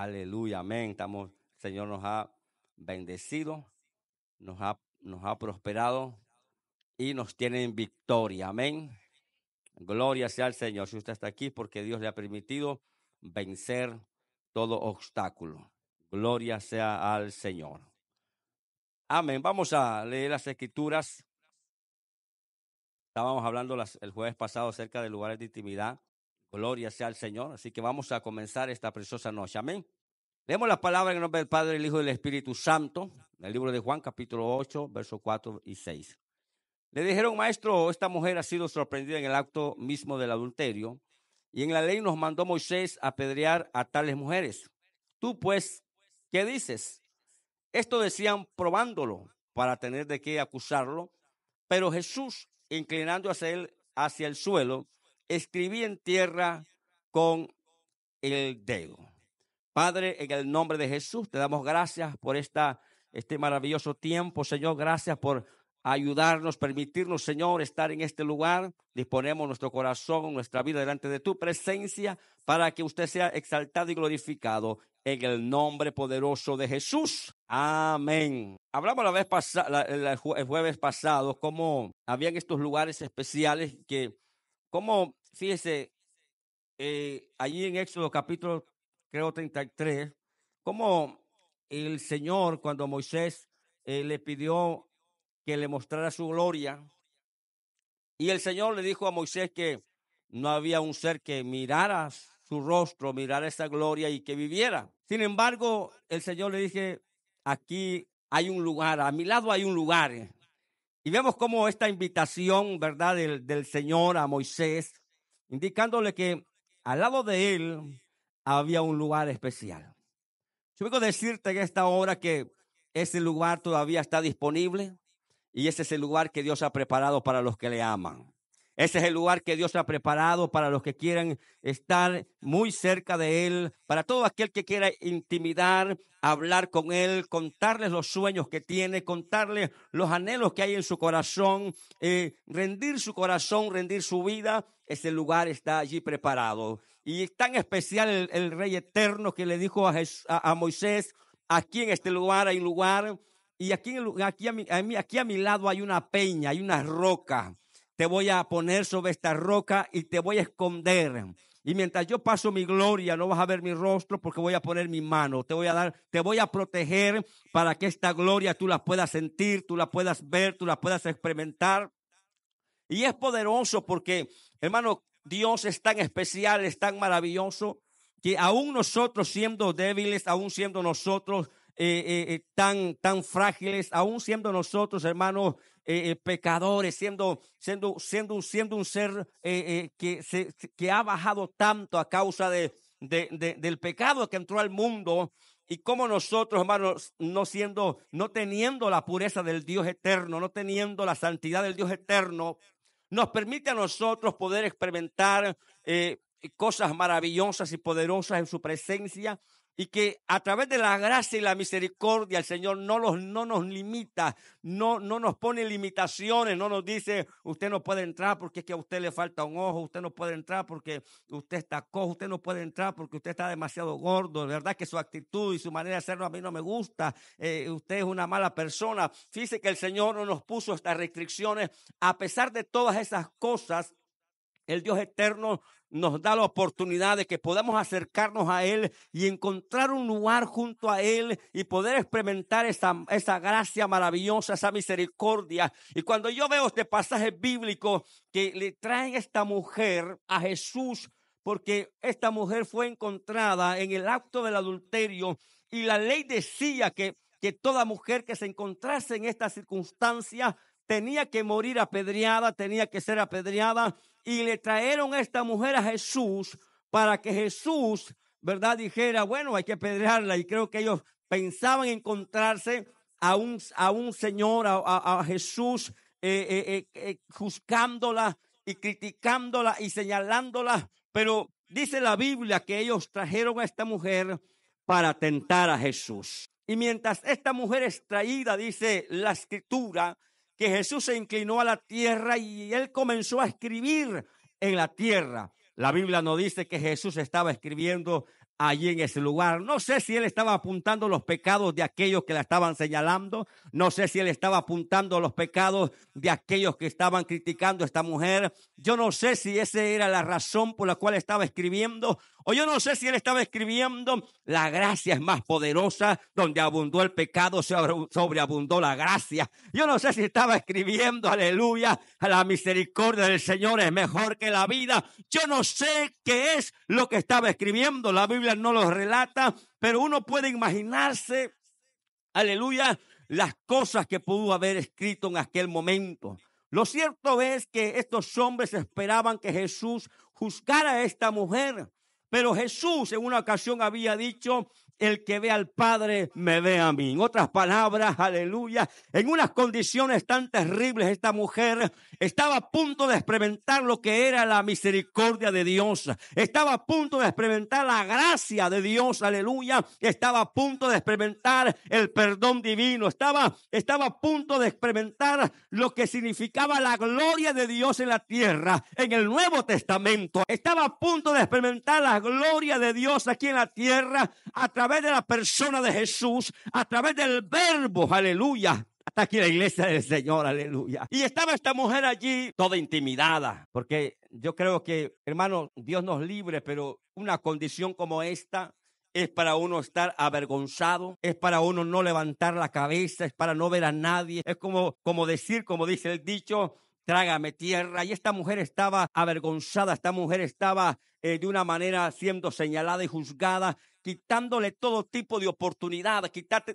Aleluya, amén. Estamos, el Señor nos ha bendecido, nos ha, nos ha prosperado y nos tiene en victoria, amén. Gloria sea al Señor. Si usted está aquí, porque Dios le ha permitido vencer todo obstáculo. Gloria sea al Señor. Amén. Vamos a leer las escrituras. Estábamos hablando el jueves pasado acerca de lugares de intimidad. Gloria sea al Señor. Así que vamos a comenzar esta preciosa noche. Amén. Leemos la palabra en nombre del Padre, el Hijo y el Espíritu Santo, en el libro de Juan, capítulo 8, versos 4 y 6. Le dijeron, maestro, esta mujer ha sido sorprendida en el acto mismo del adulterio, y en la ley nos mandó Moisés apedrear a tales mujeres. Tú, pues, ¿qué dices? Esto decían probándolo para tener de qué acusarlo, pero Jesús, inclinando hacia él, hacia el suelo, escribí en tierra con el dedo. Padre, en el nombre de Jesús, te damos gracias por esta, este maravilloso tiempo, Señor. Gracias por ayudarnos, permitirnos, Señor, estar en este lugar. Disponemos nuestro corazón, nuestra vida delante de tu presencia para que usted sea exaltado y glorificado en el nombre poderoso de Jesús. Amén. Hablamos la vez pasada, el jueves pasado, cómo habían estos lugares especiales que, cómo Fíjese, eh, allí en Éxodo capítulo, creo, 33, cómo el Señor, cuando Moisés eh, le pidió que le mostrara su gloria, y el Señor le dijo a Moisés que no había un ser que mirara su rostro, mirara esa gloria y que viviera. Sin embargo, el Señor le dije, aquí hay un lugar, a mi lado hay un lugar. Y vemos cómo esta invitación, ¿verdad?, del Señor a Moisés indicándole que al lado de él había un lugar especial. Yo vengo a decirte en esta hora que ese lugar todavía está disponible y ese es el lugar que Dios ha preparado para los que le aman. Ese es el lugar que Dios ha preparado para los que quieran estar muy cerca de Él, para todo aquel que quiera intimidar, hablar con Él, contarles los sueños que tiene, contarle los anhelos que hay en su corazón, eh, rendir su corazón, rendir su vida ese lugar está allí preparado. Y es tan especial el, Rey Eterno que le dijo a, Moisés, aquí en este lugar hay lugar, y aquí, aquí, a mi, aquí a mi lado hay una peña, hay una roca. Te voy a poner sobre esta roca y te voy a esconder. Y mientras yo paso mi gloria, no vas a ver mi rostro porque voy a poner mi mano. Te voy a dar, te voy a proteger para que esta gloria tú la puedas sentir, tú la puedas ver, tú la puedas experimentar. Y es poderoso porque Hermano, Dios es tan especial, es tan maravilloso, que aún nosotros siendo débiles, aún siendo nosotros eh, eh, eh, tan, tan frágiles, aún siendo nosotros, hermanos, pecadores, siendo, siendo, siendo, siendo un ser que, que ha bajado tanto a causa de, del pecado que entró al mundo, y como nosotros, hermanos, no siendo, no teniendo la pureza del Dios eterno, no teniendo la santidad del Dios eterno, nos permite a nosotros poder experimentar eh, cosas maravillosas y poderosas en su presencia y que a través de la gracia y la misericordia el Señor no, los, no nos limita, no, no nos pone limitaciones, no nos dice, usted no puede entrar porque es que a usted le falta un ojo, usted no puede entrar porque usted está cojo, usted no puede entrar porque usted está demasiado gordo, de verdad que su actitud y su manera de hacerlo a mí no me gusta, eh, usted es una mala persona. Fíjese que el Señor no nos puso estas restricciones, a pesar de todas esas cosas, el Dios eterno nos da la oportunidad de que podamos acercarnos a Él y encontrar un lugar junto a Él y poder experimentar esa, gracia maravillosa, esa misericordia. Y cuando yo veo este pasaje bíblico que le traen esta mujer a Jesús, porque esta mujer fue encontrada en el acto del adulterio y la ley decía que, que toda mujer que se encontrase en esta circunstancia tenía que morir apedreada, tenía que ser apedreada y le trajeron a esta mujer a Jesús para que Jesús, ¿verdad? Dijera, bueno, hay que pedrearla. Y creo que ellos pensaban encontrarse a un, a un Señor, a, Jesús, eh, eh, eh, juzgándola y criticándola y señalándola. Pero dice la Biblia que ellos trajeron a esta mujer para tentar a Jesús. Y mientras esta mujer es traída, dice la escritura, que Jesús se inclinó a la tierra y él comenzó a escribir en la tierra. La Biblia nos dice que Jesús estaba escribiendo allí en ese lugar. No sé si él estaba apuntando los pecados de aquellos que la estaban señalando, no sé si él estaba apuntando los pecados de aquellos que estaban criticando a esta mujer, yo no sé si esa era la razón por la cual estaba escribiendo, o yo no sé si él estaba escribiendo, la gracia es más poderosa, donde abundó el pecado, sobreabundó la gracia. Yo no sé si estaba escribiendo, aleluya, la misericordia del Señor es mejor que la vida. Yo no sé qué es lo que estaba escribiendo la Biblia no los relata, pero uno puede imaginarse, aleluya, las cosas que pudo haber escrito en aquel momento. Lo cierto es que estos hombres esperaban que Jesús juzgara a esta mujer, pero Jesús en una ocasión había dicho, el que ve al Padre me ve a mí. En otras palabras, aleluya, en unas condiciones tan terribles esta mujer estaba a punto de experimentar lo que era la misericordia de Dios. Estaba a punto de experimentar la gracia de Dios, aleluya. Estaba a punto de experimentar el perdón divino. Estaba, estaba a punto de experimentar lo que significaba la gloria de Dios en la tierra, en el Nuevo Testamento. Estaba a punto de experimentar la gloria de Dios aquí en la tierra a través través de la persona de Jesús, a través del verbo, aleluya, hasta aquí la iglesia del Señor, aleluya. Y estaba esta mujer allí toda intimidada, porque yo creo que, hermano, Dios nos libre, pero una condición como esta es para uno estar avergonzado, es para uno no levantar la cabeza, es para no ver a nadie, es como, como decir, como dice el dicho, trágame tierra. Y esta mujer estaba avergonzada, esta mujer estaba eh, de una manera siendo señalada y juzgada quitándole todo tipo de oportunidad,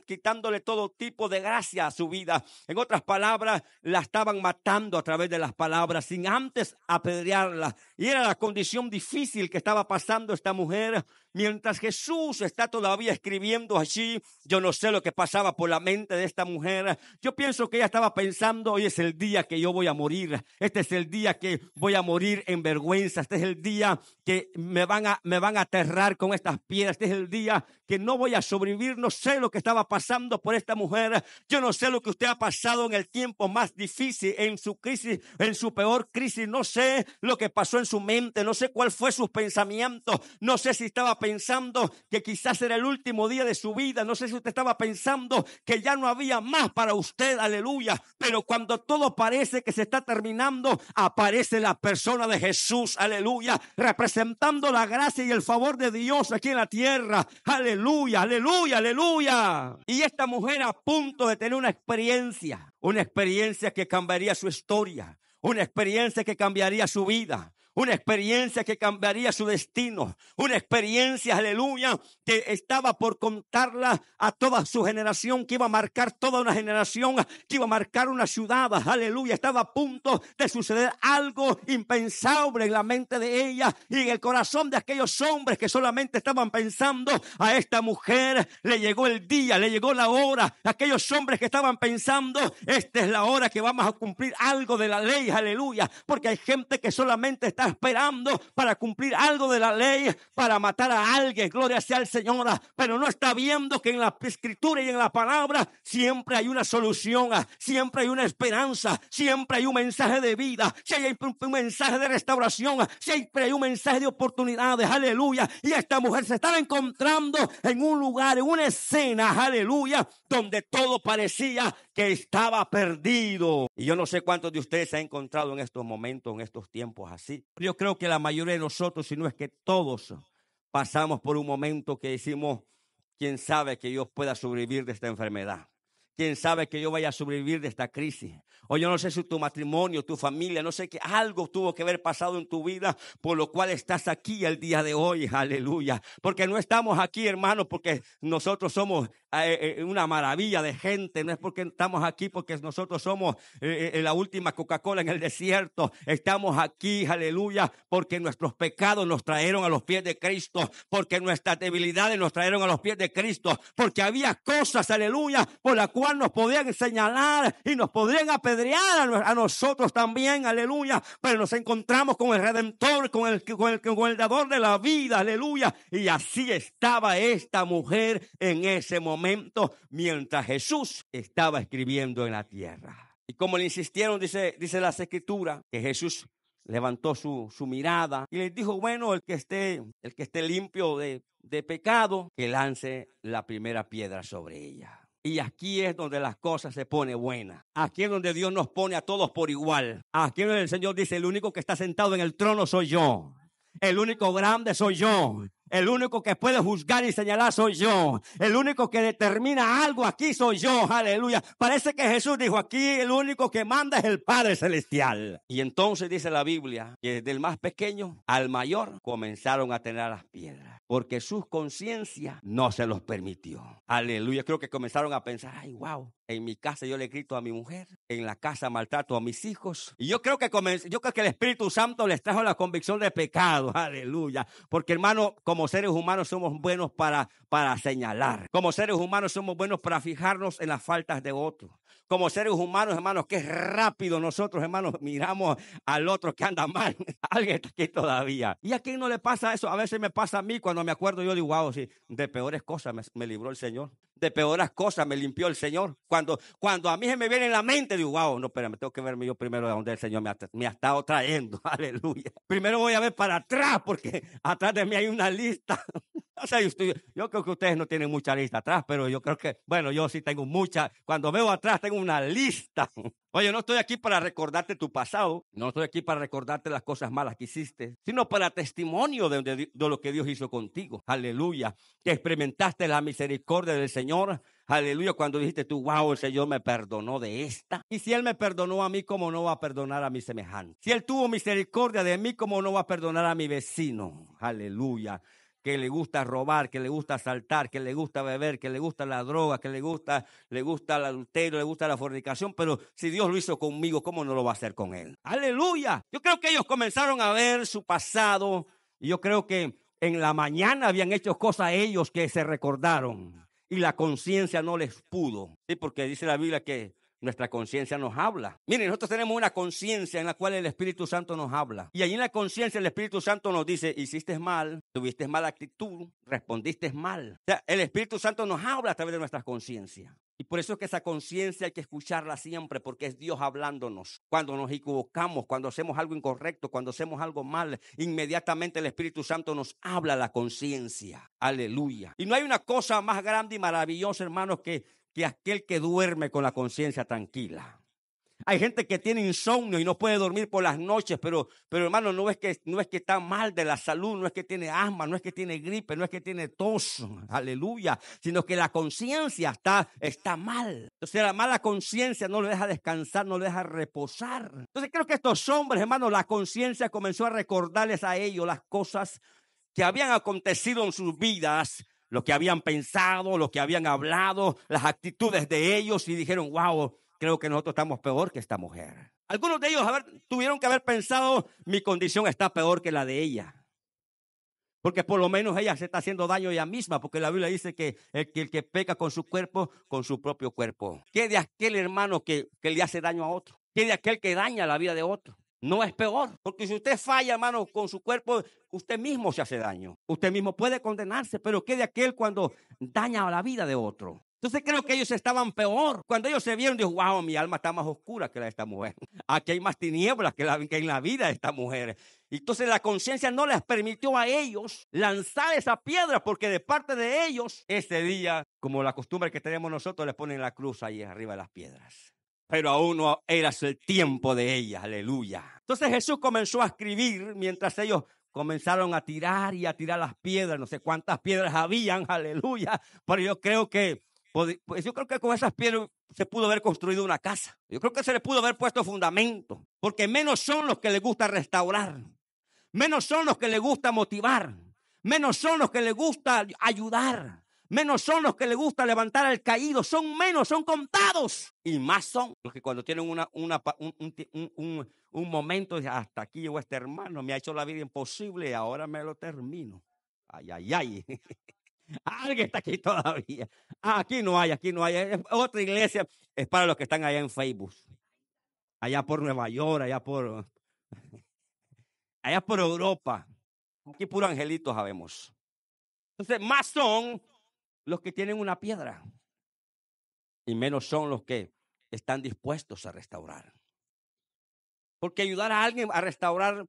quitándole todo tipo de gracia a su vida. En otras palabras, la estaban matando a través de las palabras, sin antes apedrearla. Y era la condición difícil que estaba pasando esta mujer. Mientras Jesús está todavía escribiendo allí, yo no sé lo que pasaba por la mente de esta mujer. Yo pienso que ella estaba pensando, hoy es el día que yo voy a morir. Este es el día que voy a morir en vergüenza. Este es el día que me van a, me van a aterrar con estas piedras. Este es el día que no voy a sobrevivir, no sé lo que estaba pasando por esta mujer, yo no sé lo que usted ha pasado en el tiempo más difícil, en su crisis, en su peor crisis, no sé lo que pasó en su mente, no sé cuál fue sus pensamientos, no sé si estaba pensando que quizás era el último día de su vida, no sé si usted estaba pensando que ya no había más para usted, aleluya, pero cuando todo parece que se está terminando, aparece la persona de Jesús, aleluya, representando la gracia y el favor de Dios aquí en la tierra. Aleluya, aleluya, aleluya. Y esta mujer a punto de tener una experiencia, una experiencia que cambiaría su historia, una experiencia que cambiaría su vida, una experiencia que cambiaría su destino, una experiencia, aleluya, que estaba por contarla a toda su generación, que iba a marcar toda una generación, que iba a marcar una ciudad, aleluya, estaba a punto de suceder algo impensable en la mente de ella y en el corazón de aquellos hombres que solamente estaban pensando a esta mujer, le llegó el día, le llegó la hora, aquellos hombres que estaban pensando, esta es la hora que vamos a cumplir algo de la ley, aleluya, porque hay gente que solamente está esperando para cumplir algo de la ley, para matar a alguien, gloria sea al Señor, pero no está viendo que en la escritura y en la palabra siempre hay una solución, siempre hay una esperanza, siempre hay un mensaje de vida, siempre hay un mensaje de restauración, siempre hay un mensaje de oportunidades, aleluya. Y esta mujer se estaba encontrando en un lugar, en una escena, aleluya, donde todo parecía que estaba perdido. Y yo no sé cuántos de ustedes se han encontrado en estos momentos, en estos tiempos así. Yo creo que la mayoría de nosotros, si no es que todos, pasamos por un momento que decimos, quién sabe que Dios pueda sobrevivir de esta enfermedad quién sabe que yo vaya a sobrevivir de esta crisis. O yo no sé si tu matrimonio, tu familia, no sé qué algo tuvo que haber pasado en tu vida por lo cual estás aquí el día de hoy. Aleluya. Porque no estamos aquí, hermano porque nosotros somos eh, eh, eh, una maravilla de gente. No es porque estamos aquí, porque nosotros somos la última Coca-Cola en el desierto. Estamos aquí, aleluya, porque nuestros pecados nos trajeron a los pies de Cristo, porque nuestras debilidades nos trajeron a los pies de Cristo, porque había cosas, aleluya, por la cuales nos podían señalar y nos podrían apedrear a, nosotros también, aleluya. Pero nos encontramos con el Redentor, con el, con el, de la vida, aleluya. Y así estaba esta mujer en ese momento mientras Jesús estaba escribiendo en la tierra. Y como le insistieron, dice, dice las escrituras, que Jesús levantó su, mirada y les dijo, bueno, el que esté, el que esté limpio de pecado, que lance la primera piedra sobre ella. Y aquí es donde las cosas se ponen buenas. Aquí es donde Dios nos pone a todos por igual. Aquí es donde el Señor dice, el único que está sentado en el trono soy yo. El único grande soy yo. El único que puede juzgar y señalar soy yo. El único que determina algo aquí soy yo. Aleluya. Parece que Jesús dijo aquí, el único que manda es el Padre Celestial. Y entonces dice la Biblia que desde el más pequeño al mayor comenzaron a tener las piedras porque su conciencia no se los permitió. Aleluya. Creo que comenzaron a pensar, ay, wow, en mi casa yo le grito a mi mujer, en la casa maltrato a mis hijos. Y yo creo que yo creo que el Espíritu Santo les trajo la convicción de pecado. Aleluya. Porque hermano, como seres humanos somos buenos para para señalar. Como seres humanos somos buenos para fijarnos en las faltas de otros como seres humanos, hermanos, que rápido nosotros, hermanos, miramos al otro que anda mal. Alguien está aquí todavía. ¿Y a quién no le pasa eso? A veces me pasa a mí cuando me acuerdo, yo digo, wow, sí, de peores cosas me libró el Señor de peores cosas me limpió el Señor. Cuando, cuando a mí se me viene en la mente, digo, wow, no, me tengo que verme yo primero de donde el Señor me ha, me ha estado trayendo. Aleluya. Primero voy a ver para atrás, porque atrás de mí hay una lista. o sea, yo, yo, creo que ustedes no tienen mucha lista atrás, pero yo creo que, bueno, yo sí tengo mucha. Cuando veo atrás, tengo una lista. Oye, no estoy aquí para recordarte tu pasado, no estoy aquí para recordarte las cosas malas que hiciste, sino para testimonio de, lo que Dios hizo contigo. Aleluya. Que experimentaste la misericordia del Señor. Aleluya, cuando dijiste tú, wow, el Señor me perdonó de esta. Y si Él me perdonó a mí, ¿cómo no va a perdonar a mi semejante? Si Él tuvo misericordia de mí, ¿cómo no va a perdonar a mi vecino? Aleluya que le gusta robar, que le gusta asaltar, que le gusta beber, que le gusta la droga, que le gusta, le gusta el adulterio, le gusta la fornicación, pero si Dios lo hizo conmigo, ¿cómo no lo va a hacer con él? Aleluya. Yo creo que ellos comenzaron a ver su pasado y yo creo que en la mañana habían hecho cosas ellos que se recordaron y la conciencia no les pudo. Sí, porque dice la Biblia que nuestra conciencia nos habla. Miren, nosotros tenemos una conciencia en la cual el Espíritu Santo nos habla. Y allí en la conciencia el Espíritu Santo nos dice, hiciste mal, tuviste mala actitud, respondiste mal. O sea, el Espíritu Santo nos habla a través de nuestra conciencia. Y por eso es que esa conciencia hay que escucharla siempre, porque es Dios hablándonos. Cuando nos equivocamos, cuando hacemos algo incorrecto, cuando hacemos algo mal, inmediatamente el Espíritu Santo nos habla a la conciencia. Aleluya. Y no hay una cosa más grande y maravillosa, hermanos, que que aquel que duerme con la conciencia tranquila. Hay gente que tiene insomnio y no puede dormir por las noches, pero, pero hermano, no es, que, no es que está mal de la salud, no es que tiene asma, no es que tiene gripe, no es que tiene tos, aleluya, sino que la conciencia está, está mal. Entonces la mala conciencia no le deja descansar, no le deja reposar. Entonces creo que estos hombres, hermano, la conciencia comenzó a recordarles a ellos las cosas que habían acontecido en sus vidas lo que habían pensado, lo que habían hablado, las actitudes de ellos y dijeron, wow, creo que nosotros estamos peor que esta mujer. Algunos de ellos tuvieron que haber pensado, mi condición está peor que la de ella. Porque por lo menos ella se está haciendo daño ella misma, porque la Biblia dice que el, que, peca con su cuerpo, con su propio cuerpo. ¿Qué de aquel hermano que, que le hace daño a otro? ¿Qué de aquel que daña la vida de otro? no es peor. Porque si usted falla, hermano, con su cuerpo, usted mismo se hace daño. Usted mismo puede condenarse, pero ¿qué de aquel cuando daña la vida de otro? Entonces creo que ellos estaban peor. Cuando ellos se vieron, dijo, wow, mi alma está más oscura que la de esta mujer. Aquí hay más tinieblas que, que en la vida de esta mujer. Entonces la conciencia no les permitió a ellos lanzar esa piedra, porque de parte de ellos, ese día, como la costumbre que tenemos nosotros, les ponen la cruz ahí arriba de las piedras pero aún no era el tiempo de ella, aleluya. Entonces Jesús comenzó a escribir mientras ellos comenzaron a tirar y a tirar las piedras, no sé cuántas piedras habían, aleluya, pero yo creo que pues yo creo que con esas piedras se pudo haber construido una casa. Yo creo que se le pudo haber puesto fundamento, porque menos son los que les gusta restaurar, menos son los que les gusta motivar, menos son los que les gusta ayudar menos son los que le gusta levantar al caído, son menos, son contados. Y más son los que cuando tienen una, una un, un, un, momento, hasta aquí llegó este hermano, me ha hecho la vida imposible y ahora me lo termino. Ay, ay, ay. Alguien está aquí todavía. Ah, aquí no hay, aquí no hay. otra iglesia es para los que están allá en Facebook. Allá por Nueva York, allá por... Allá por Europa. Aquí puro angelitos sabemos. Entonces, más son los que tienen una piedra y menos son los que están dispuestos a restaurar. Porque ayudar a alguien a restaurar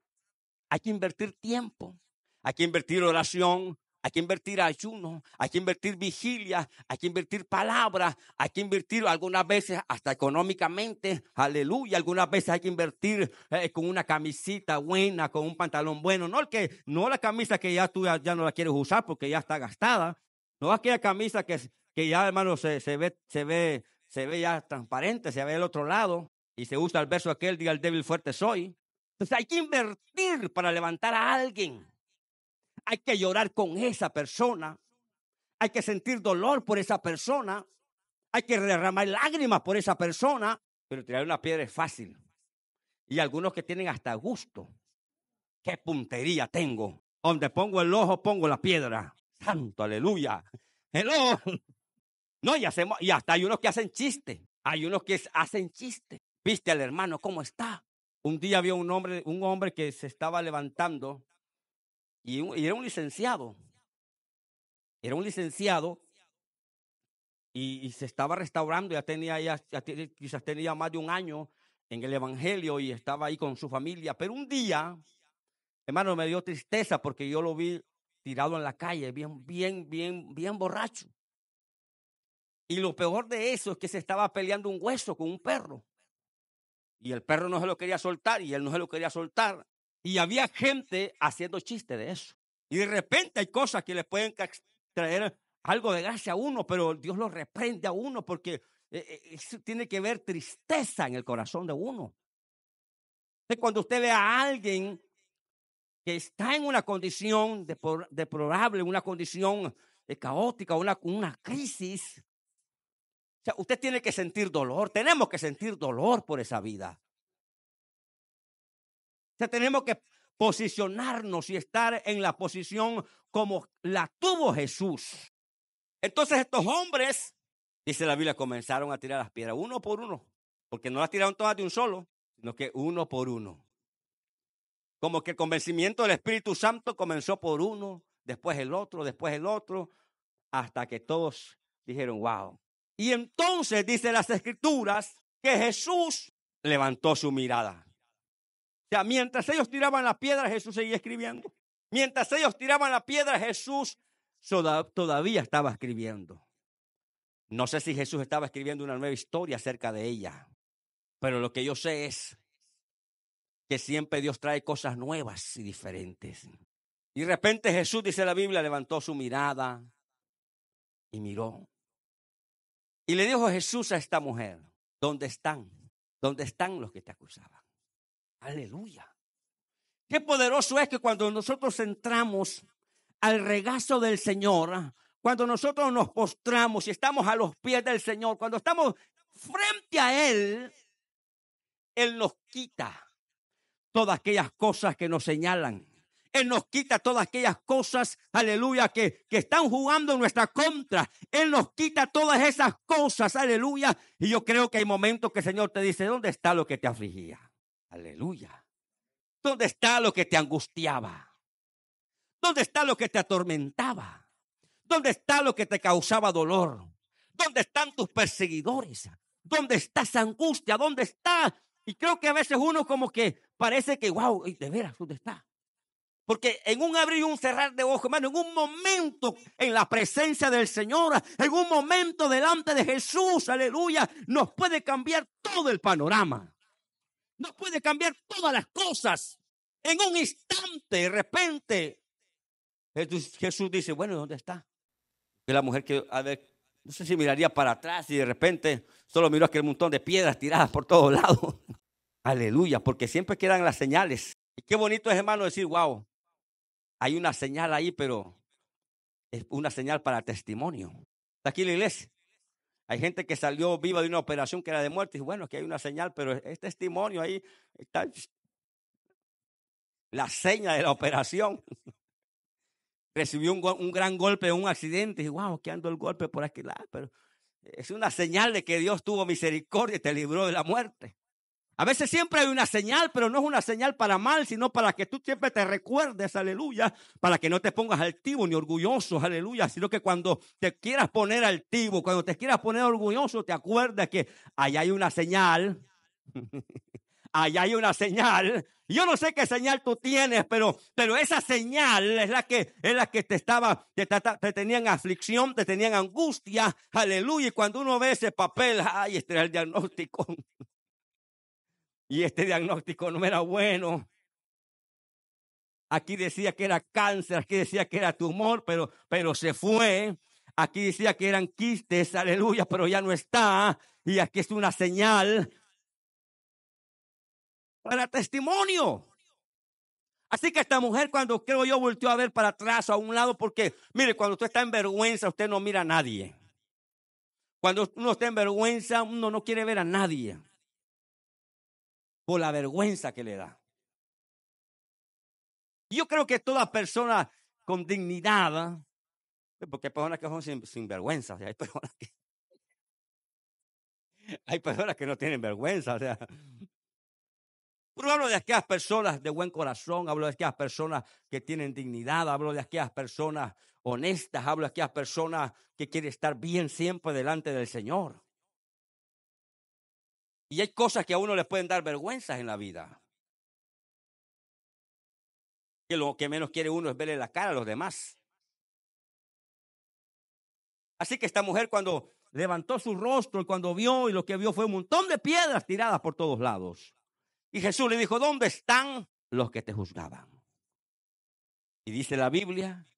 hay que invertir tiempo, hay que invertir oración, hay que invertir ayuno, hay que invertir vigilia, hay que invertir palabras, hay que invertir algunas veces hasta económicamente, aleluya, algunas veces hay que invertir eh, con una camisita buena, con un pantalón bueno, no el que no la camisa que ya tú ya no la quieres usar porque ya está gastada, no aquella camisa que, que ya, hermano, se, se, ve, se, ve, se ve ya transparente, se ve el otro lado, y se usa el verso aquel, diga el débil fuerte soy. Entonces hay que invertir para levantar a alguien. Hay que llorar con esa persona. Hay que sentir dolor por esa persona. Hay que derramar lágrimas por esa persona. Pero tirar una piedra es fácil. Y algunos que tienen hasta gusto. ¡Qué puntería tengo! Donde pongo el ojo, pongo la piedra. Santo, aleluya. No, y hacemos, y hasta hay unos que hacen chiste. Hay unos que hacen chiste. Viste al hermano cómo está. Un día había un hombre, un hombre que se estaba levantando y, era un licenciado. Era un licenciado y, se estaba restaurando. Ya tenía, quizás tenía más de un año en el evangelio y estaba ahí con su familia. Pero un día, hermano, me dio tristeza porque yo lo vi tirado en la calle, bien, bien, bien, bien borracho. Y lo peor de eso es que se estaba peleando un hueso con un perro. Y el perro no se lo quería soltar y él no se lo quería soltar. Y había gente haciendo chiste de eso. Y de repente hay cosas que le pueden traer algo de gracia a uno, pero Dios lo reprende a uno porque eh, eh, tiene que ver tristeza en el corazón de uno. Cuando usted ve a alguien que está en una condición deplorable, una condición caótica, una, una crisis. O sea, usted tiene que sentir dolor, tenemos que sentir dolor por esa vida. O sea, tenemos que posicionarnos y estar en la posición como la tuvo Jesús. Entonces estos hombres, dice la Biblia, comenzaron a tirar las piedras uno por uno, porque no las tiraron todas de un solo, sino que uno por uno. Como que el convencimiento del Espíritu Santo comenzó por uno, después el otro, después el otro, hasta que todos dijeron, wow. Y entonces dice las escrituras que Jesús levantó su mirada. O sea, mientras ellos tiraban la piedra, Jesús seguía escribiendo. Mientras ellos tiraban la piedra, Jesús todavía estaba escribiendo. No sé si Jesús estaba escribiendo una nueva historia acerca de ella, pero lo que yo sé es siempre Dios trae cosas nuevas y diferentes. Y de repente Jesús, dice la Biblia, levantó su mirada y miró. Y le dijo Jesús a esta mujer, ¿dónde están? ¿Dónde están los que te acusaban? Aleluya. Qué poderoso es que cuando nosotros entramos al regazo del Señor, cuando nosotros nos postramos y estamos a los pies del Señor, cuando estamos frente a Él, Él nos quita todas aquellas cosas que nos señalan. Él nos quita todas aquellas cosas, aleluya, que, que están jugando en nuestra contra. Él nos quita todas esas cosas, aleluya. Y yo creo que hay momentos que el Señor te dice, ¿dónde está lo que te afligía? Aleluya. ¿Dónde está lo que te angustiaba? ¿Dónde está lo que te atormentaba? ¿Dónde está lo que te causaba dolor? ¿Dónde están tus perseguidores? ¿Dónde está esa angustia? ¿Dónde está y creo que a veces uno como que parece que, wow, de veras, ¿dónde está? Porque en un abrir y un cerrar de ojos, hermano, en un momento en la presencia del Señor, en un momento delante de Jesús, aleluya, nos puede cambiar todo el panorama. Nos puede cambiar todas las cosas. En un instante, de repente. Jesús dice, bueno, ¿dónde está? Que la mujer que, a no sé si miraría para atrás y de repente solo miró aquel montón de piedras tiradas por todos lados. Aleluya, porque siempre quedan las señales. Y qué bonito es, hermano, decir, wow, hay una señal ahí, pero es una señal para testimonio. Está aquí en la iglesia. Hay gente que salió viva de una operación que era de muerte y bueno, que hay una señal, pero es testimonio ahí. Está la seña de la operación. recibió un, gran golpe, un accidente, y wow, que ando el golpe por aquí, lado, pero es una señal de que Dios tuvo misericordia y te libró de la muerte. A veces siempre hay una señal, pero no es una señal para mal, sino para que tú siempre te recuerdes, aleluya, para que no te pongas altivo ni orgulloso, aleluya, sino que cuando te quieras poner altivo, cuando te quieras poner orgulloso, te acuerdas que allá hay una señal Allá hay una señal. Yo no sé qué señal tú tienes, pero, pero esa señal es la que, es la que te estaba, te, tenían aflicción, te tenían angustia. Aleluya. Y cuando uno ve ese papel, ay, este era el diagnóstico. Y este diagnóstico no era bueno. Aquí decía que era cáncer, aquí decía que era tumor, pero, pero se fue. Aquí decía que eran quistes, aleluya, pero ya no está. Y aquí es una señal para testimonio. Así que esta mujer cuando creo yo volteó a ver para atrás o a un lado porque, mire, cuando usted está en vergüenza, usted no mira a nadie. Cuando uno está en vergüenza, uno no quiere ver a nadie por la vergüenza que le da. Yo creo que toda persona con dignidad, ¿eh? porque hay personas que son sin, vergüenza, hay personas que hay personas que no tienen vergüenza, o sea, pero hablo de aquellas personas de buen corazón, hablo de aquellas personas que tienen dignidad, hablo de aquellas personas honestas, hablo de aquellas personas que quieren estar bien siempre delante del Señor. Y hay cosas que a uno le pueden dar vergüenzas en la vida. Que lo que menos quiere uno es verle la cara a los demás. Así que esta mujer cuando levantó su rostro y cuando vio y lo que vio fue un montón de piedras tiradas por todos lados. Y Jesús le dijo, ¿dónde están los que te juzgaban? Y dice la Biblia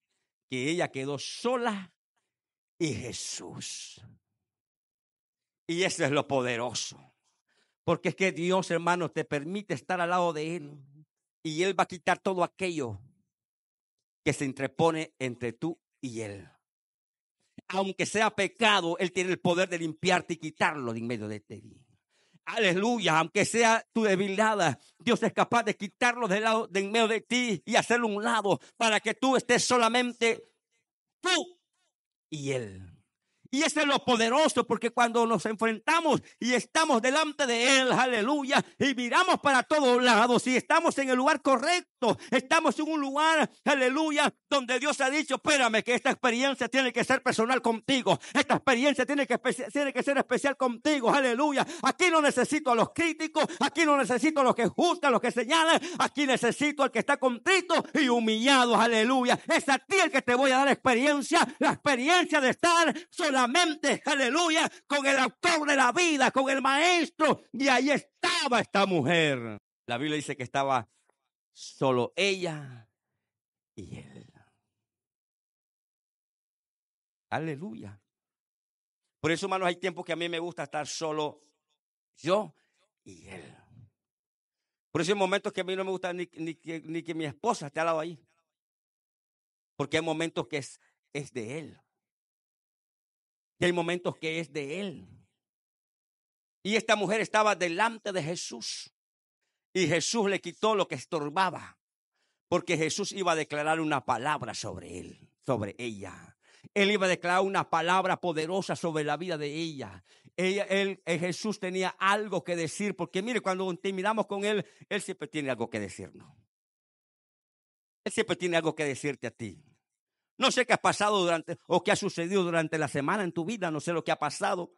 que ella quedó sola y Jesús. Y eso es lo poderoso. Porque es que Dios, hermano, te permite estar al lado de Él. Y Él va a quitar todo aquello que se entrepone entre tú y Él. Aunque sea pecado, Él tiene el poder de limpiarte y quitarlo de en medio de ti. Aleluya, aunque sea tu debilidad, Dios es capaz de quitarlo del lado, de en medio de ti y hacerlo un lado para que tú estés solamente tú y Él. Y ese es lo poderoso, porque cuando nos enfrentamos y estamos delante de Él, aleluya, y miramos para todos lados y estamos en el lugar correcto, Estamos en un lugar, aleluya, donde Dios ha dicho, espérame, que esta experiencia tiene que ser personal contigo. Esta experiencia tiene que, tiene que ser especial contigo. Aleluya. Aquí no necesito a los críticos, aquí no necesito a los que juzgan, a los que señalan. Aquí necesito al que está contrito y humillado. Aleluya. Es a ti el que te voy a dar experiencia. La experiencia de estar solamente, aleluya, con el autor de la vida, con el maestro. Y ahí estaba esta mujer. La Biblia dice que estaba solo ella y él. Aleluya. Por eso, hermanos, hay tiempos que a mí me gusta estar solo yo y él. Por eso hay momentos que a mí no me gusta ni, ni, que, ni que, mi esposa esté al lado ahí. Porque hay momentos que es, es de él. Y hay momentos que es de él. Y esta mujer estaba delante de Jesús. Y Jesús le quitó lo que estorbaba, porque Jesús iba a declarar una palabra sobre él, sobre ella. Él iba a declarar una palabra poderosa sobre la vida de ella. Eh, Jesús tenía algo que decir, porque mire, cuando intimidamos con él, él siempre tiene algo que decirnos. Él siempre tiene algo que decirte a ti. No sé qué ha pasado durante o qué ha sucedido durante la semana en tu vida, no sé lo que ha pasado.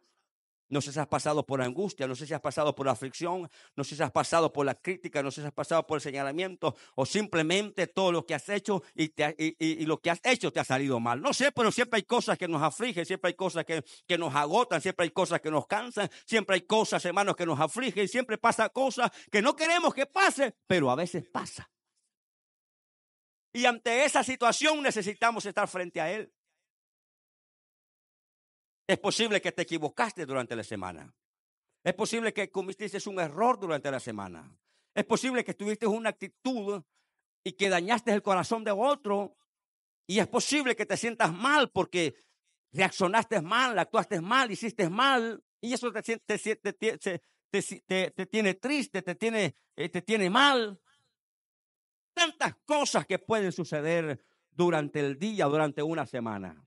No sé si has pasado por angustia, no sé si has pasado por aflicción, no sé si has pasado por la crítica, no sé si has pasado por el señalamiento o simplemente todo lo que has hecho y, lo que has hecho te ha salido mal. No sé, pero siempre hay cosas que nos afligen, siempre hay cosas que, que nos agotan, siempre hay cosas que nos cansan, siempre hay cosas, hermanos, que nos afligen, siempre pasa cosas que no queremos que pase, pero a veces pasa. Y ante esa situación necesitamos estar frente a Él. Es posible que te equivocaste durante la semana. Es posible que cometiste un error durante la semana. Es posible que tuviste una actitud y que dañaste el corazón de otro. Y es posible que te sientas mal porque reaccionaste mal, actuaste mal, hiciste mal. Y eso te, te, te tiene triste, te tiene, eh, te tiene mal. Tantas cosas que pueden suceder durante el día, durante una semana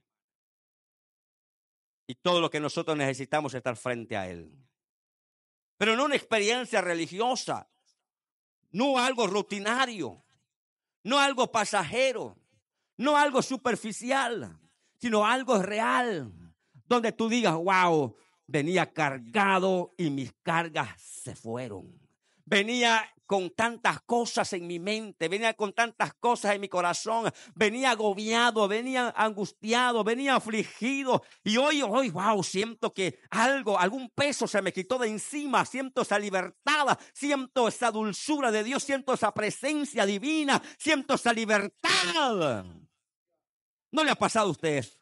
y todo lo que nosotros necesitamos es estar frente a Él. Pero no una experiencia religiosa, no algo rutinario, no algo pasajero, no algo superficial, sino algo real, donde tú digas, wow, venía cargado y mis cargas se fueron. Venía con tantas cosas en mi mente, venía con tantas cosas en mi corazón, venía agobiado, venía angustiado, venía afligido. Y hoy, hoy, wow, siento que algo, algún peso se me quitó de encima, siento esa libertad, siento esa dulzura de Dios, siento esa presencia divina, siento esa libertad. ¿No le ha pasado a usted eso?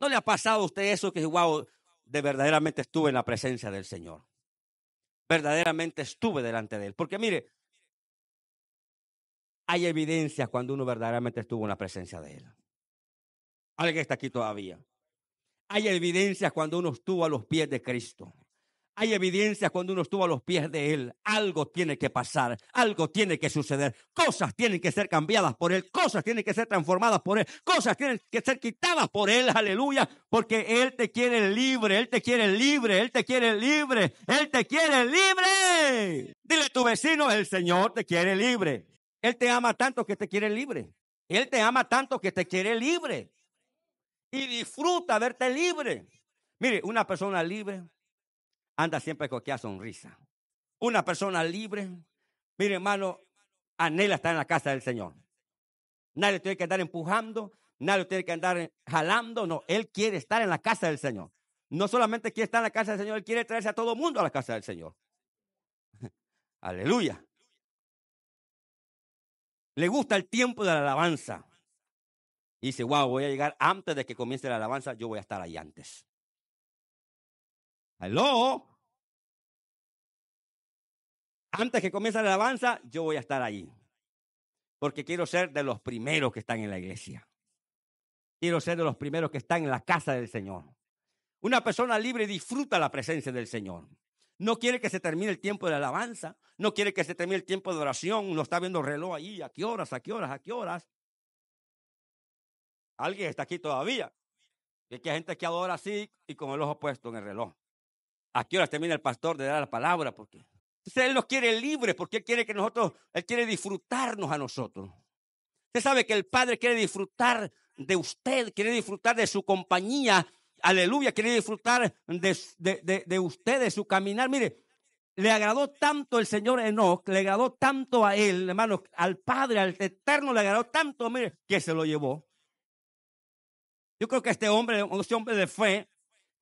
¿No le ha pasado a usted eso que, wow, de verdaderamente estuve en la presencia del Señor? verdaderamente estuve delante de Él. Porque mire, hay evidencias cuando uno verdaderamente estuvo en la presencia de Él. Alguien está aquí todavía. Hay evidencias cuando uno estuvo a los pies de Cristo. Hay evidencias cuando uno estuvo a los pies de Él. Algo tiene que pasar, algo tiene que suceder. Cosas tienen que ser cambiadas por Él, cosas tienen que ser transformadas por Él, cosas tienen que ser quitadas por Él, aleluya, porque Él te quiere libre, Él te quiere libre, Él te quiere libre, Él te quiere libre. Dile a tu vecino, el Señor te quiere libre. Él te ama tanto que te quiere libre. Él te ama tanto que te quiere libre. Y disfruta verte libre. Mire, una persona libre anda siempre con aquella sonrisa. Una persona libre, mire hermano, anhela estar en la casa del Señor. Nadie tiene que andar empujando, nadie tiene que andar eh, jalando. No, Él quiere estar en la casa del Señor. No solamente quiere estar en la casa del Señor, Él quiere traerse a todo el mundo a la casa del Señor. Aleluya. Le gusta el tiempo de la alabanza. Y dice, wow, voy a llegar antes de que comience la alabanza, yo voy a estar ahí antes. ¿Aló? Antes que comience la alabanza, yo voy a estar ahí. Porque quiero ser de los primeros que están en la iglesia. Quiero ser de los primeros que están en la casa del Señor. Una persona libre disfruta la presencia del Señor. No quiere que se termine el tiempo de la alabanza. No quiere que se termine el tiempo de oración. No está viendo reloj ahí. ¿A qué horas? ¿A qué horas? ¿A qué horas? Alguien está aquí todavía. Y que hay gente que adora así y con el ojo puesto en el reloj. ¿A qué horas termina el pastor de dar la palabra? Porque él nos quiere libres, porque él quiere que nosotros, él quiere disfrutarnos a nosotros. Usted sabe que el Padre quiere disfrutar de usted, quiere disfrutar de su compañía aleluya, quiere disfrutar de, de, de, ustedes, su caminar. Mire, le agradó tanto el Señor Enoch, le agradó tanto a él, hermano, al Padre, al Eterno, le agradó tanto, mire, que se lo llevó. Yo creo que este hombre, este hombre de fe,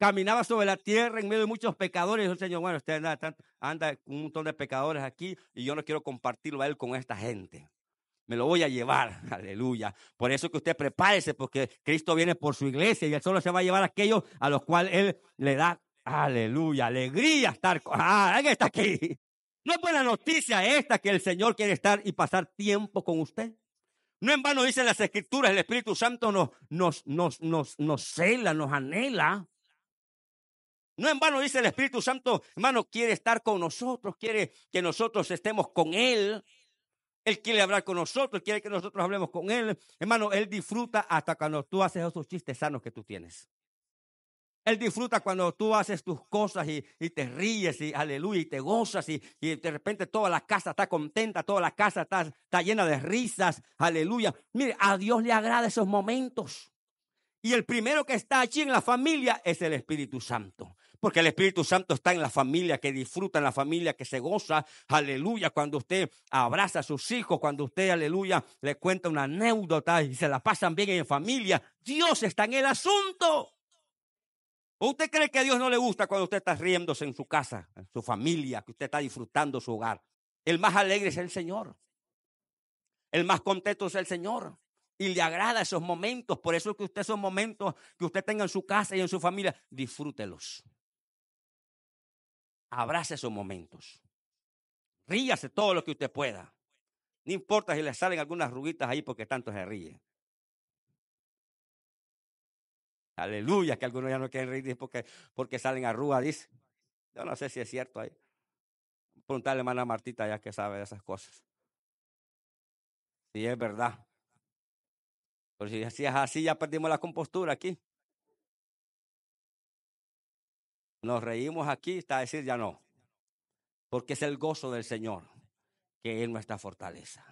caminaba sobre la tierra en medio de muchos pecadores. Y el Señor, bueno, usted anda, anda, con un montón de pecadores aquí y yo no quiero compartirlo a él con esta gente me lo voy a llevar. Aleluya. Por eso que usted prepárese, porque Cristo viene por su iglesia y él solo se va a llevar a aquellos a los cuales él le da, aleluya, alegría estar. Con... Ah, está aquí. No es buena noticia esta que el Señor quiere estar y pasar tiempo con usted. No en vano dicen las escrituras, el Espíritu Santo nos, nos, nos, nos, nos cela, nos anhela. No en vano dice el Espíritu Santo, hermano, quiere estar con nosotros, quiere que nosotros estemos con Él. Él quiere hablar con nosotros, quiere que nosotros hablemos con Él. Hermano, Él disfruta hasta cuando tú haces esos chistes sanos que tú tienes. Él disfruta cuando tú haces tus cosas y, te ríes y aleluya y te gozas y, de repente toda la casa está contenta, toda la casa está, está llena de risas, aleluya. Mire, a Dios le agrada esos momentos. Y el primero que está allí en la familia es el Espíritu Santo porque el Espíritu Santo está en la familia, que disfruta en la familia, que se goza, aleluya, cuando usted abraza a sus hijos, cuando usted, aleluya, le cuenta una anécdota y se la pasan bien en familia, Dios está en el asunto. ¿Usted cree que a Dios no le gusta cuando usted está riéndose en su casa, en su familia, que usted está disfrutando su hogar? El más alegre es el Señor. El más contento es el Señor. Y le agrada esos momentos. Por eso que usted esos momentos que usted tenga en su casa y en su familia, disfrútelos abrace esos momentos. Ríase todo lo que usted pueda. No importa si le salen algunas ruguitas ahí porque tanto se ríe. Aleluya, que algunos ya no quieren reír porque, porque salen arrugas, dice. Yo no sé si es cierto ahí. Preguntarle a la hermana Martita ya que sabe de esas cosas. Si es verdad. Pero si, si es así, ya perdimos la compostura aquí. nos reímos aquí, está a decir ya no, porque es el gozo del Señor que es nuestra fortaleza.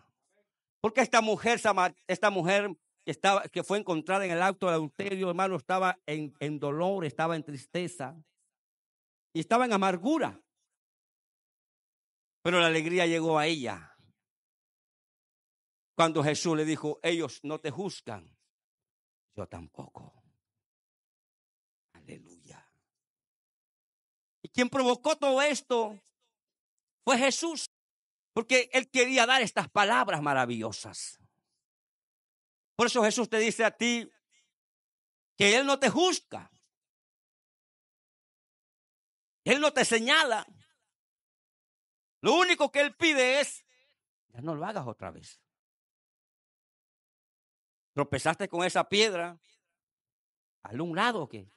Porque esta mujer, esta mujer que, estaba, que fue encontrada en el acto de adulterio, hermano, estaba en, en dolor, estaba en tristeza y estaba en amargura. Pero la alegría llegó a ella. Cuando Jesús le dijo, ellos no te juzgan, yo tampoco. Aleluya. Quien provocó todo esto fue Jesús, porque él quería dar estas palabras maravillosas. Por eso Jesús te dice a ti que él no te juzga. Él no te señala. Lo único que él pide es ya no lo hagas otra vez. Tropezaste con esa piedra. Al un lado que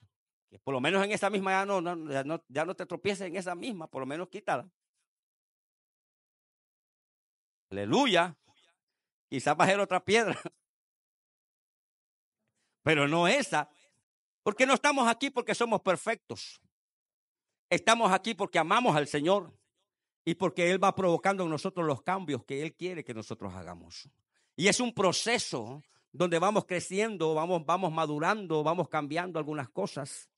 eh, por lo menos en esa misma ya no, ya no, te tropieces en esa misma, por lo menos quítala. Aleluya. Quizás va otra piedra. Pero no esa. Porque no estamos aquí porque somos perfectos. Estamos aquí porque amamos al Señor y porque Él va provocando en nosotros los cambios que Él quiere que nosotros hagamos. Y es un proceso donde vamos creciendo, vamos, vamos madurando, vamos cambiando algunas cosas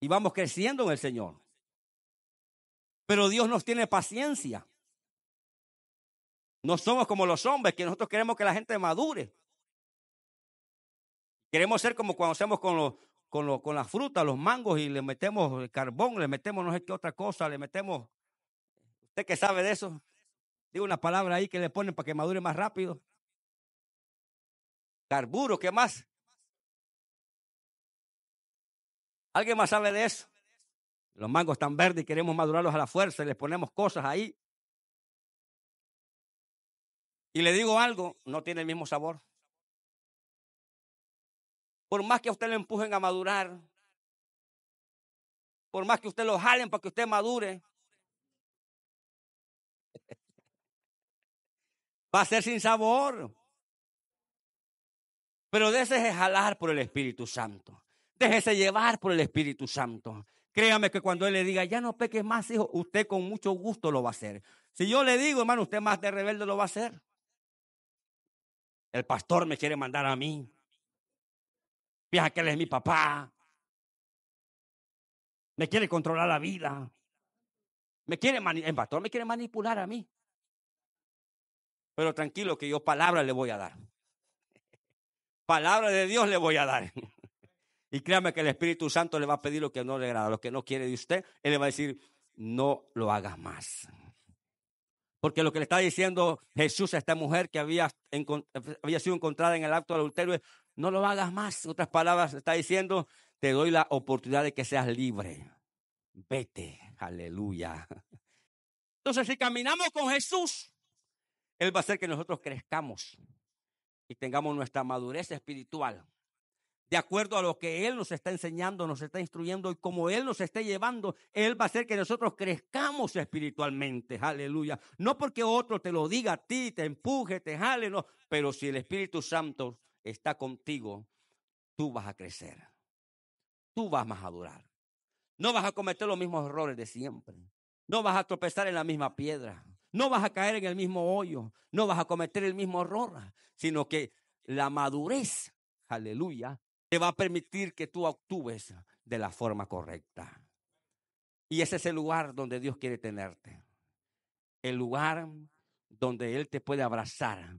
y vamos creciendo en el Señor. Pero Dios nos tiene paciencia. No somos como los hombres, que nosotros queremos que la gente madure. Queremos ser como cuando hacemos con, los, con, los, con las frutas, los mangos, y le metemos el carbón, le metemos no sé qué otra cosa, le metemos... ¿Usted que sabe de eso? Digo una palabra ahí que le ponen para que madure más rápido. Carburo, ¿qué más? ¿Alguien más sabe de eso? Los mangos están verdes y queremos madurarlos a la fuerza y les ponemos cosas ahí. Y le digo algo, no tiene el mismo sabor. Por más que a usted lo empujen a madurar, por más que usted lo jalen para que usted madure, va a ser sin sabor. Pero de ese es jalar por el Espíritu Santo. Déjese llevar por el Espíritu Santo. Créame que cuando Él le diga, ya no peques más, hijo, usted con mucho gusto lo va a hacer. Si yo le digo, hermano, usted más de rebelde lo va a hacer. El pastor me quiere mandar a mí. Fija que él es mi papá. Me quiere controlar la vida. Me quiere el pastor me quiere manipular a mí. Pero tranquilo que yo palabra le voy a dar. Palabra de Dios le voy a dar. Y créame que el Espíritu Santo le va a pedir lo que no le agrada, lo que no quiere de usted. Él le va a decir, no lo hagas más. Porque lo que le está diciendo Jesús a esta mujer que había, había sido encontrada en el acto de adulterio es, no lo hagas más. En otras palabras, está diciendo, te doy la oportunidad de que seas libre. Vete, aleluya. Entonces, si caminamos con Jesús, Él va a hacer que nosotros crezcamos y tengamos nuestra madurez espiritual de acuerdo a lo que Él nos está enseñando, nos está instruyendo y como Él nos está llevando, Él va a hacer que nosotros crezcamos espiritualmente. Aleluya. No porque otro te lo diga a ti, te empuje, te jale, no. Pero si el Espíritu Santo está contigo, tú vas a crecer. Tú vas más a durar, No vas a cometer los mismos errores de siempre. No vas a tropezar en la misma piedra. No vas a caer en el mismo hoyo. No vas a cometer el mismo error. Sino que la madurez, aleluya, te va a permitir que tú actúes de la forma correcta. Y ese es el lugar donde Dios quiere tenerte. El lugar donde Él te puede abrazar.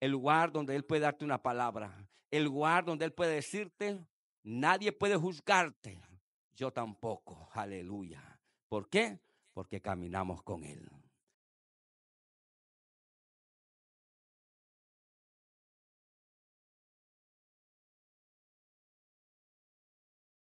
El lugar donde Él puede darte una palabra. El lugar donde Él puede decirte, nadie puede juzgarte. Yo tampoco. Aleluya. ¿Por qué? Porque caminamos con Él.